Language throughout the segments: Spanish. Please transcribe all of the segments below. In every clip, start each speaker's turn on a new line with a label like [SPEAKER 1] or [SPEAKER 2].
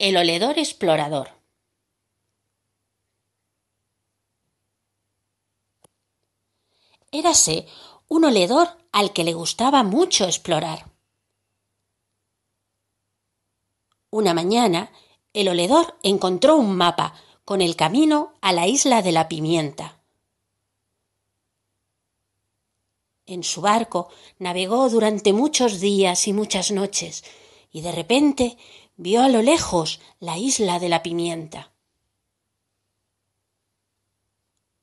[SPEAKER 1] El oledor explorador. Érase un oledor al que le gustaba mucho explorar. Una mañana, el oledor encontró un mapa con el camino a la isla de la pimienta. En su barco navegó durante muchos días y muchas noches, y de repente vio a lo lejos la isla de la pimienta.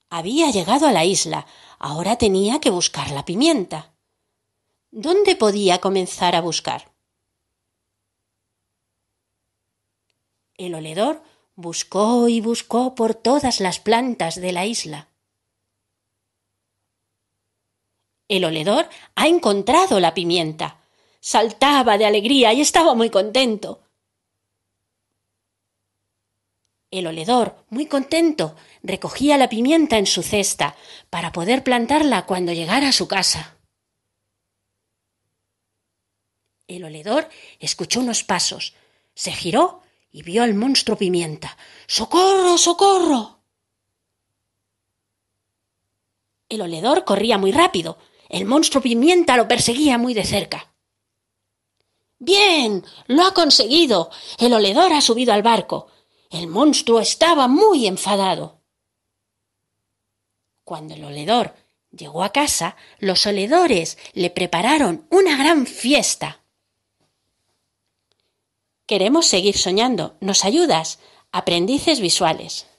[SPEAKER 1] Había llegado a la isla, ahora tenía que buscar la pimienta. ¿Dónde podía comenzar a buscar? El oledor buscó y buscó por todas las plantas de la isla. El oledor ha encontrado la pimienta. Saltaba de alegría y estaba muy contento. El oledor, muy contento, recogía la pimienta en su cesta para poder plantarla cuando llegara a su casa. El oledor escuchó unos pasos, se giró y vio al monstruo pimienta. ¡Socorro, socorro! El oledor corría muy rápido. El monstruo pimienta lo perseguía muy de cerca. Bien, lo ha conseguido. El oledor ha subido al barco. El monstruo estaba muy enfadado. Cuando el oledor llegó a casa, los oledores le prepararon una gran fiesta. Queremos seguir soñando. ¿Nos ayudas? Aprendices visuales.